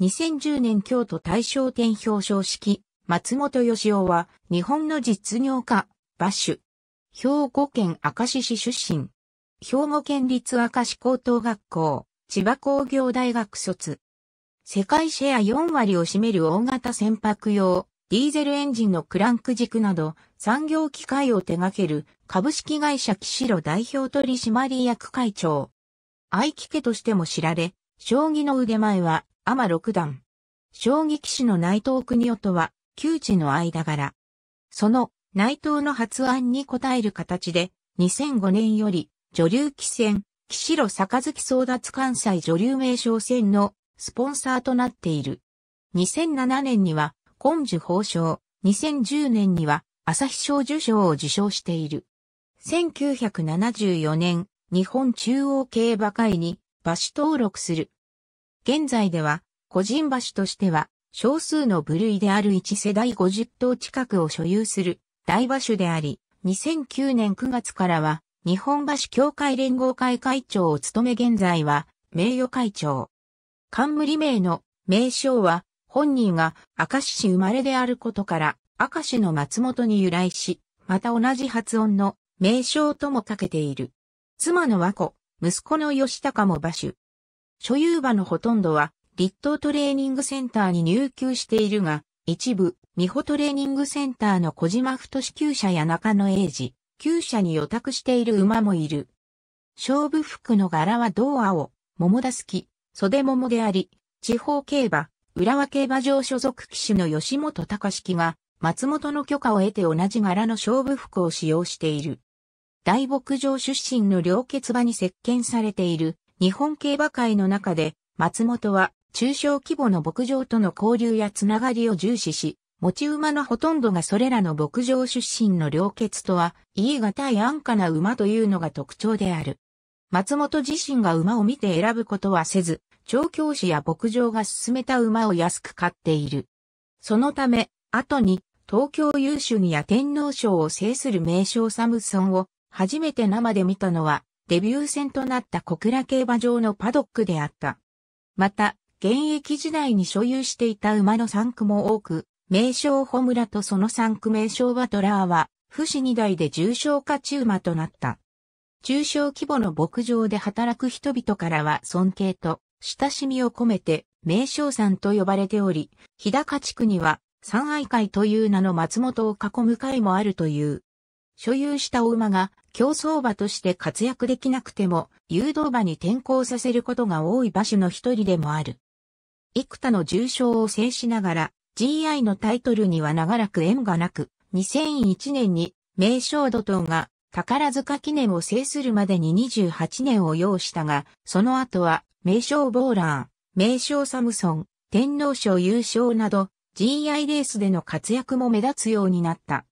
2010年京都大賞典表彰式、松本義夫は日本の実業家、馬主。兵庫県明石市出身。兵庫県立明石高等学校、千葉工業大学卒。世界シェア4割を占める大型船舶用、ディーゼルエンジンのクランク軸など、産業機械を手掛ける株式会社岸路代表取締役会長。愛機家としても知られ、将棋の腕前は天六段。将棋棋士の内藤国夫とは、旧知の間柄。その内藤の発案に応える形で、2005年より女流棋戦、騎士路杯争奪関西女流名称戦のスポンサーとなっている。2007年には、根樹法賞、2010年には、朝日賞受賞を受賞している。1974年、日本中央競馬会に馬主登録する現在では、個人橋としては、少数の部類である1世代50頭近くを所有する大橋であり、2009年9月からは、日本橋協会連合会会長を務め現在は、名誉会長。冠名の名称は、本人が明石市生まれであることから、明石の松本に由来し、また同じ発音の名称ともかけている。妻の和子、息子の吉高も馬主、所有馬のほとんどは、立東トレーニングセンターに入級しているが、一部、美穂トレーニングセンターの小島太志厩舎や中野英二、厩舎に予託している馬もいる。勝負服の柄は銅青、桃田き、袖桃であり、地方競馬、浦和競馬場所属騎手の吉本隆式が、松本の許可を得て同じ柄の勝負服を使用している。大牧場出身の両血馬に接見されている、日本競馬界の中で、松本は中小規模の牧場との交流やつながりを重視し、持ち馬のほとんどがそれらの牧場出身の良血とは、家がい安価な馬というのが特徴である。松本自身が馬を見て選ぶことはせず、調教師や牧場が勧めた馬を安く買っている。そのため、後に東京優秀にや天皇賞を制する名将サムソンを初めて生で見たのはデビュー戦となった小倉競馬場のパドックであった。また、現役時代に所有していた馬の産区も多く、名称ホムラとその産区名称はトラーは、不死二代で重症化中馬となった。中小規模の牧場で働く人々からは尊敬と親しみを込めて名称山と呼ばれており、日高地区には山愛会という名の松本を囲む会もあるという。所有したお馬が競争馬として活躍できなくても誘導馬に転向させることが多い馬種の一人でもある。幾多の重傷を制しながら GI のタイトルには長らく縁がなく2001年に名称土頭が宝塚記念を制するまでに28年を要したが、その後は名称ボーラー、名称サムソン、天皇賞優勝など GI レースでの活躍も目立つようになった。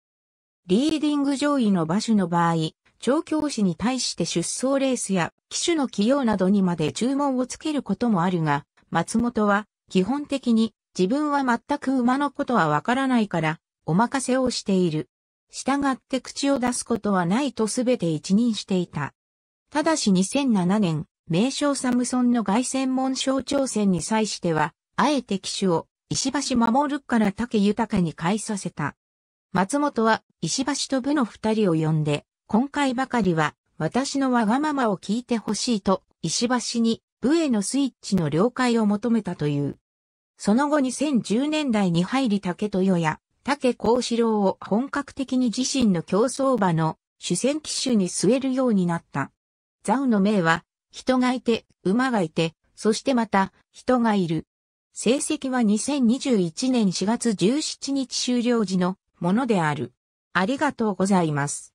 リーディング上位の馬種の場合、調教師に対して出走レースや機種の起用などにまで注文をつけることもあるが、松本は基本的に自分は全く馬のことはわからないからお任せをしている。従って口を出すことはないとすべて一任していた。ただし2007年、名称サムソンの外専門省庁選に際しては、あえて機種を石橋守るから竹豊に返させた。松本は石橋と部の二人を呼んで、今回ばかりは私のわがままを聞いてほしいと、石橋に部へのスイッチの了解を求めたという。その後2010年代に入り竹豊や竹幸四郎を本格的に自身の競争馬の主戦機種に据えるようになった。ザウの名は、人がいて、馬がいて、そしてまた、人がいる。成績は2021年4月17日終了時のものである。ありがとうございます。